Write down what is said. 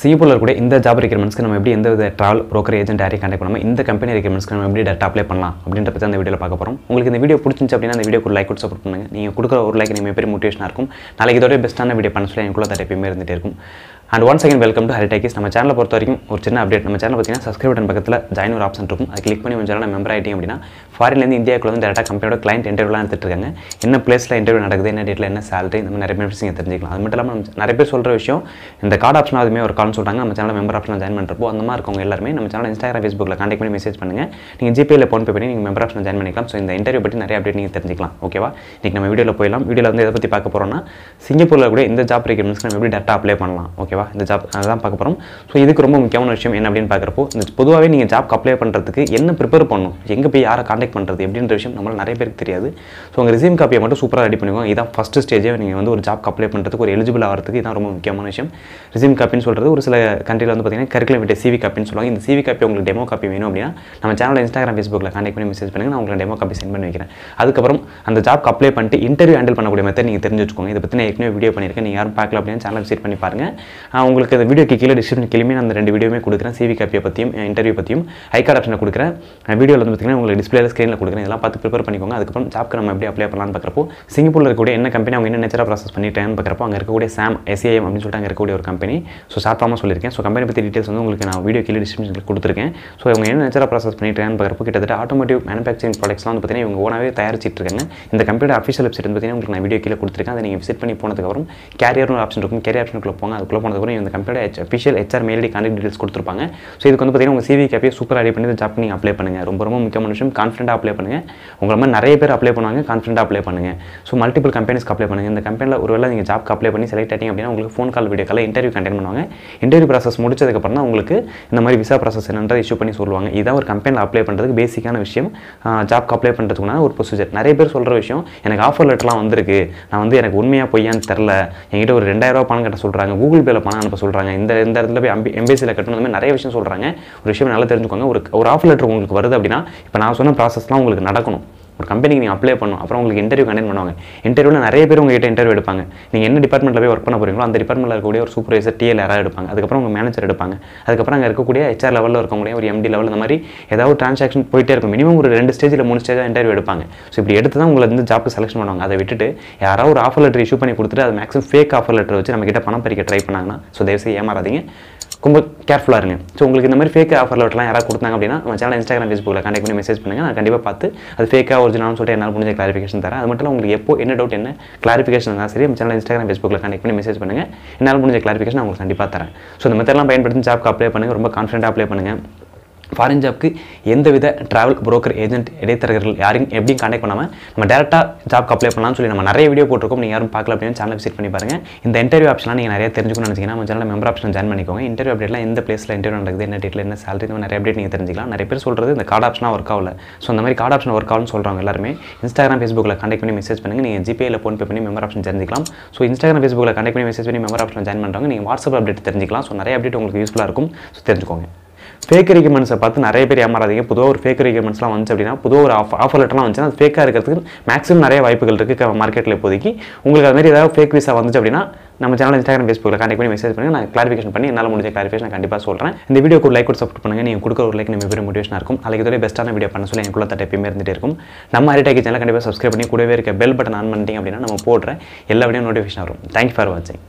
சிங்கப்பூரில் இருக்கக்கூடிய இந்த ஜாப் ரெக்யூர்மெண்ட்ஸ்க்கு நம்ம எப்படி எந்த வித ட்ராவல் ப்ரோக்கர் ஏஜென்ட் யாரையும் கான்டாக்ட் பண்ணாமல் இந்த கம்பெனி ரெக்யூர்மெண்ட்ஸ்க்கு நம்ம எப்படி டேட்டா அப்ளை பண்ணலாம் அப்படின்ற பற்றி அந்த வீடியோவில் பார்க்க போகிறோம் உங்களுக்கு இந்த வீடியோ பிடிச்சிச்சு அப்படின்னா அந்த வீடியோக்கு லைக் சப்போர்ட் பண்ணுங்கள் நீங்கள் கொடுக்குற ஒரு லைக் நீங்கள் பெரிய மோட்டிவேஷனாக இருக்கும் நாளைக்கு இதோட பெஸ்ட்டான வீடியோ பண்ண சொல்லி எனக்குள்ள தடை எப்பயுமே இருந்துகிட்டே இருக்கும் and once second welcome to ஹரிடேக்கிஸ் நம்ம சேனலை பொறுத்த வரைக்கும் ஒரு சின்ன அப்டேட் நம்ம சேனல் பார்த்தீங்கன்னா சஸ்கிரைப் பட்டன் பக்கத்தில் ஜாயின் ஒரு ஆப்ஷன் இருக்கும் அது கிளிக் பண்ணி உங்கள் மெம்பர் ஆகிட்டீங்க அப்படின்னா ஃபாரின்லேருந்து இந்தியாவுக்கு வந்து டேரக்டாக கம்பெனியோட கிளைண்ட் இன்டர்வியூலாம் எடுத்துட்டு இருக்காங்க என்ன பிளேஸில் இன்டர்வியூ நடக்குது என்ன டேட்டில் என்ன சாலரி இந்த மாதிரி நிறைய பேர் நீங்கள் தெரிஞ்சிக்கலாம் அது மட்டும் இல்லாமல் நம்ம நிறைய பேர் சொல்கிற விஷயம் இந்த கார்டு ஆப்ஷன் அதுமே ஒரு கால்னு சொல்கிறாங்க நம்ம சேனல் மெம்பர் ஆப்ஷன் ஜாயின் பண்ணுறப்போ அந்த மாதிரி இருக்கவங்க எல்லாருமே நம்ம சேனல் இன்ஸ்டாகிராம் ஃபேஸ்புக்கில் கான்டெக்ட் பண்ணி மெசேஜ் பண்ணுங்கள் நீங்கள் ஜிபேயில் ஃபோன்பே பண்ணி நீங்கள் மெம்பர் ஆப்ஷன் ஜாயின் பண்ணிக்கலாம் ஸோ இந்த இன்டர்வியூ பற்றி நிறைய அப்டேட் நீங்கள் தெரிஞ்சிக்கலாம் ஓகேவா இன்றைக்கி நம்ம வீடியோவில் போயிடலாம் வீடியோவில் வந்து எதை பற்றி பார்க்க போகிறோம்னா சிங்கப்பூரில் கூட இந்த ஜாப் ரெக்யூமெண்ட்ஸ்க்கு நம்ம எப்படி டேரெக்டாக அப்ளை பண்ணலாம் ஓகே ஓகேவா இந்த ஜாப் அதான் பார்க்க போகிறோம் ஸோ இதுக்கு ரொம்ப முக்கியமான விஷயம் என்ன அப்படின்னு பார்க்குறப்போ இந்த பொதுவாகவே நீங்கள் ஜாப்க்கு அப்ளை பண்ணுறதுக்கு என்ன ப்ரிப்பேர் பண்ணணும் எங்கே போய் யாரை காண்டாக்ட் பண்ணுறது எப்படின்ற விஷயம் நம்மளால் நிறைய பேருக்கு தெரியாது ஸோ உங்கள் ரிசியூம் காப்பியை மட்டும் சூப்பராக ரெடி பண்ணிக்கோங்க இதான் ஃபஸ்ட் ஸ்டேஜே நீங்கள் வந்து ஒரு ஜாப்க்கு அப்ளை பண்ணுறதுக்கு ஒரு எலிஜிபிள் ஆகிறதுக்கு இதான் ரொம்ப முக்கியமான விஷயம் ரிசியூம் காப்பின்னு சொல்கிறது ஒரு சில கண்ட்ரியில் வந்து பார்த்தீங்கன்னா கரிக்குலம் சிவி காப்பின்னு சொல்லுவாங்க இந்த சிவி காப்பி உங்களுக்கு டெமோ காப்பி வேணும் அப்படின்னா நம்ம சேனலில் இன்ஸ்டாகிராம் ஃபேஸ்புக்கில் காண்டாக்ட் பண்ணி மெசேஜ் பண்ணுங்கள் நான் உங்களுக்கு டெமோ காப்பி சென்ட் பண்ணி வைக்கிறேன் அதுக்கப்புறம் அந்த ஜாப்க்கு அப்ளை பண்ணிட்டு இன்டர்வியூ ஹேண்டில் பண்ணக்கூடிய மெத்தட் நீங்கள் தெரிஞ்சு வச்சுக்கோங்க இதை பற்றி நான் ஏற்கனவே வீடியோ பண்ணியிருக்கேன் நீங்கள் யாரும் பார்க்கல அப்படின்னு சேனல் விசிட் பண்ணி பாருங்கள் உங்களுக்கு இந்த வீடியோக்கு கீழே டிஸ்கிரிப்ஷன் கீழே நான் அந்த ரெண்டு வீடியோமே கொடுக்குறேன் சிவி காப்பியை பற்றியும் இன்டர்வியூ பற்றியும் ஐ கார்டு ஆப்ஷனை கொடுக்குறேன் வீடியோவில் வந்து பார்த்திங்கன்னா உங்களுக்கு டிஸ்பிளேல ஸ்க்ரீனில் கொடுக்குறேன் இதெல்லாம் பார்த்து ப்ரிப்பேர் பண்ணிக்கோங்க அதுக்கப்புறம் ஜாப்க்கு நம்ம எப்படி அப்ளை பண்ணலாம்னு பார்க்குறப்போ சிங்கப்பூரில் இருக்கக்கூடிய என்ன கம்பெனி அவங்க என்ன நேச்சராக ப்ராசஸ் பண்ணிட்டேன்னு பார்க்குறப்போ அங்கே இருக்கக்கூடிய சாம் எஸ்ஏஎம் அப்படின்னு சொல்லிட்டு அங்கே இருக்கக்கூடிய ஒரு கம்பெனி ஸோ ஷார்ட் ஃபார்மாக சொல்லியிருக்கேன் ஸோ கம்பெனி பற்றி டீடெயில்ஸ் வந்து உங்களுக்கு நான் வீடியோ கீழே டிஸ்கிரிப்ஷன் கொடுத்துருக்கேன் ஸோ அவங்க என்ன நேச்சராக ப்ராசஸ் பண்ணிட்டேன்னு பார்க்குறப்போ கிட்டத்தட்ட ஆட்டோமேட்டிவ் மேனுஃபேக்சரிங் ப்ராடக்ட்ஸ்லாம் வந்து பார்த்தீங்கன்னா இவங்க ஓனாவே தயாரிச்சிட்டு இருக்காங்க இந்த கம்பெனியோட அஃபிஷியல் வெப்சைட் வந்து பார்த்திங்கன்னா உங்களுக்கு நான் வீடியோ கீழே கொடுத்துருக்கேன் அதை நீங்கள் விசிட் பண்ணி போனதுக்கப்புறம் கேரியர்னு ஆப்ஷன் இருக்கும் கேரியர் ஆப்ஷனுக்குள்ளே போங்க அதுக்குள்ளே போனது அதுக்கப்புறம் இந்த கம்பெனியோட H official HR mail ID contact details கொடுத்துருப்பாங்க ஸோ இதுக்கு வந்து பார்த்தீங்கன்னா உங்கள் சிவி அப்படியே சூப்பர் ரெடி பண்ணி ஜாப் நீங்கள் அப்ளை பண்ணுங்கள் ரொம்ப ரொம்ப முக்கியமான விஷயம் கான்ஃபிடண்டாக அப்ளை பண்ணுங்கள் உங்களை மாதிரி நிறைய பேர் அப்ளை பண்ணுவாங்க கான்ஃபிடண்டாக அப்ளை பண்ணுங்கள் ஸோ மல்டிபிள் கம்பெனிஸ்க்கு அப்ளை பண்ணுங்கள் இந்த கம்பெனியில் ஒரு வேலை நீங்கள் ஜாப்க்கு அப்ளை பண்ணி செலக்ட் ஆகிட்டிங்க அப்படின்னா உங்களுக்கு phone call video call interview conduct பண்ணுவாங்க இன்டர்வியூ ப்ராசஸ் முடிச்சதுக்கப்புறம் தான் உங்களுக்கு இந்த மாதிரி விசா ப்ராசஸ் என்னன்றதை இஷ்யூ பண்ணி சொல்லுவாங்க இதான் ஒரு கம்பெனியில் அப்ளை பண்ணுறதுக்கு பேசிக்கான விஷயம் ஜாப்க்கு அப்ளை பண்ணுறதுக்குனா ஒரு ப்ரொசீஜர் நிறைய பேர் சொல்கிற விஷயம் எனக்கு ஆஃபர் லெட்டர்லாம் வந்திருக்கு நான் வந்து எனக்கு உண்மையாக பொய்யான்னு தெரில என்கிட்ட ஒரு ரெண்டாயிரரூவா பணம் கட்ட சொல்கிறாங்க கூகுள் பேல பணம் அனுப்ப சொல்கிறாங்க இந்த இந்த இடத்துல போய் அம்பி எம்பிசியில் கட்டணும் மாதிரி நிறைய விஷயம் சொல்கிறாங்க ஒரு விஷயம் நல்லா தெரிஞ்சுக்கோங்க ஒரு ஒரு ஆஃப் லெட்டர் உங்களுக்கு வருது அப்படின்னா இப்போ நான் சொன்ன ப்ராசஸ்லாம் உங்களுக்கு நடக்கணும் ஒரு கம்பெனிக்கு நீங்கள் அப்ளை பண்ணணும் அப்புறம் உங்களுக்கு இன்டர்வியூ கண்டெக்ட் பண்ணுவாங்க இன்டர்வியூவில் நிறைய பேர் உங்ககிட்ட இன்டர்வியூ எடுப்பாங்க நீங்கள் என்ன டிபார்ட்மெண்ட்டில் போய் ஒர்க் பண்ண போகிறீங்களோ அந்த டிபார்ட்மெண்ட்டில் இருக்கக்கூடிய ஒரு சூப்பர்வைசர் டிஎல் யாராவது எடுப்பாங்க அதுக்கப்புறம் உங்கள் மேனேஜர் எடுப்பாங்க அதுக்கப்புறம் அங்கே இருக்கக்கூடிய ஹெச்ஆர் லெவலில் இருக்கக்கூடிய ஒரு எம்டி லெவல் இந்த மாதிரி ஏதாவது டிரான்சாக்ஷன் போயிட்டே இருக்கும் மினிமம் ஒரு ரெண்டு ஸ்டேஜில் மூணு ஸ்டேஜாக இன்டர்வியூ எடுப்பாங்க ஸோ இப்படி எடுத்து தான் உங்களை வந்து ஜாப்க்கு செலக்ஷன் பண்ணுவாங்க அதை விட்டுட்டு யாராவது ஒரு ஆஃபர் லெட்டர் இஷ்யூ பண்ணி கொடுத்துட்டு அது மேக்ஸிமம் ஃபேக் ஆஃபர் லெட்டர் வச்சு நம்ம கிட்ட பணம் பறிக்க ட்ரை பண்ணாங்கன்னா ஸோ தயவுசெய்து ஏமாறாதீங்க ரொம்ப கேர்ஃபுல்லாக இருங்க ஸோ உங்களுக்கு இந்த மாதிரி ஃபேக் ஆஃபர் லெட்டர்லாம் யாராவது கொடுத்தாங்க அப்படின்னா நம்ம சேனல் இன்ஸ்டாகிராம் ஃபேஸ்புக்கில் கான்டெக்ட் பண்ணி மெசேஜ் பண்ணுங்கள் நான் கண்டிப்பாக பார்த்து அது ஃபேக்காக ஒரிஜினல்னு சொல்லிட்டு என்னால் முடிஞ்ச கிளாரிஃபிகேஷன் தரேன் அது மட்டும் உங்களுக்கு எப்போ என்ன டவுட் என்ன கிளாரிஃபிகேஷன் இருந்தால் சரி நம்ம சேனல் இன்ஸ்டாகிராம் ஃபேஸ்புக்கில் கனெக்ட் பண்ணி மெசேஜ் பண்ணுங்கள் என்னால் முடிஞ்ச கிளாரிஃபிகேஷன் உங்களுக்கு கண்டிப்பாக தரேன் ஸோ இந்த மாதிரிலாம் பயன்படுத்தி ஜாப்க்கு அப்ளை பண்ணுங்கள் ரொம்ப கான்ஃபிடண்டாக அப்ளை பண்ணுங்கள் ஃபாரின் ஜாப்க்கு வித ட்ராவல் புரோக்கர் ஏஜென்ட் இடைத்தரகர்கள் யாரையும் எப்படியும் கண்டெக்ட் பண்ணாமல் நம்ம டேரெக்டாக ஜாப்க்கு அப்ளை பண்ணலாம்னு சொல்லி நம்ம நிறைய வீடியோ போட்டிருக்கோம் நீங்கள் யாரும் பார்க்கல அப்படின்னு சேனல் விசிட் பண்ணி பாருங்கள் இந்த இன்டர்வியூ ஆப்ஷன்லாம் நீங்கள் நிறைய தெரிஞ்சுக்கணும்னு நினச்சிங்கன்னா நம்ம சேனல் மெம்பர் ஆப்ஷன் ஜாயின் பண்ணிக்கோங்க இன்டர்வியூ அப்டேட்லாம் எந்த பிளேஸில் இன்டர்வியூ நடக்குது என்ன டேட்டில் என்ன சாலரி நிறைய அப்டேட் நீங்கள் தெரிஞ்சிக்கலாம் நிறைய பேர் சொல்கிறது இந்த கார்டு ஆப்ஷனாக ஒர்க் ஆகல ஸோ அந்த மாதிரி கார்டு ஆப்ஷன் ஒர்க் ஆகும்னு சொல்கிறாங்க எல்லாருமே இன்ஸ்டாகிராம் ஃபேஸ்புக்கில் கண்டெக்ட் பண்ணி மெசேஜ் பண்ணுங்கள் நீங்கள் ஜிபேயில் ஃபோன் பே பண்ணி மெம்பர் ஆப்ஷன் தெரிஞ்சிக்கலாம் ஸோ இன்ஸ்டாகிராம் ஃபேஸ்புக்கில் கண்டெக்ட் பண்ணி மெசேஜ் பண்ணி மெம்பர் ஆப்ஷன் ஜாயின் பண்ணுறாங்க நீங்கள் வாட்ஸ்அப் அப்டேட் தெரிஞ்சிக்கலாம் ஸோ நிறைய அப்டேட் உங்களுக்கு யூஸ்ஃபுல்லாக இருக்கும் ஸோ தெரிஞ்சுக்கோங்க ஃபேக் ரெக்யூமெண்ட்ஸை பார்த்து நிறைய பேர் ஏமாறாதீங்க பொதுவாக ஒரு ஃபேக் ரெக்யூமெண்ட்ஸ்லாம் வந்துச்சு அப்படின்னா பொதுவாக ஒரு ஆஃப் ஆஃபர் லெட்டர்லாம் வந்துச்சுன்னா அது ஃபேக்காக இருக்கிறதுக்கு மேக்ஸிமம் நிறைய வாய்ப்புகள் இருக்குது மார்க்கெட்டில் இப்போதைக்கு உங்களுக்கு அதுமாதிரி ஏதாவது ஃபேக் விசா வந்துச்சு அப்படின்னா நம்ம சேனல் இன்ஸ்டாகிராம் ஃபேஸ்புக்கில் கண்டிப்பாக பண்ணி மெசேஜ் பண்ணி நான் கிளாரிஃபிகேஷன் பண்ணி என்னால் முடிஞ்ச கிளாரிஃபிகேஷன் கண்டிப்பாக சொல்கிறேன் இந்த வீடியோக்கு லைக் கூட சப்போர்ட் பண்ணுங்கள் நீங்கள் கொடுக்குற ஒரு லைக் நம்ம பெரிய மோட்டிவேஷனாக இருக்கும் அதுக்கு இதோட பெஸ்ட்டான வீடியோ பண்ண சொல்லி எனக்குள்ள தட்டை எப்பயுமே இருந்துகிட்டே இருக்கும் நம்ம ஹரிடாக்கி சேனல் கண்டிப்பாக சப்ஸ்கிரைப் பண்ணி கூடவே இருக்க பெல் பட்டன் ஆன் பண்ணிட்டீங்க அப்படின்னா நம்ம போடுற எல்லா வீடியோ நோட்டிஃபிகேஷன் வரும் தேங்க்யூ ஃபார் வாட்சிங்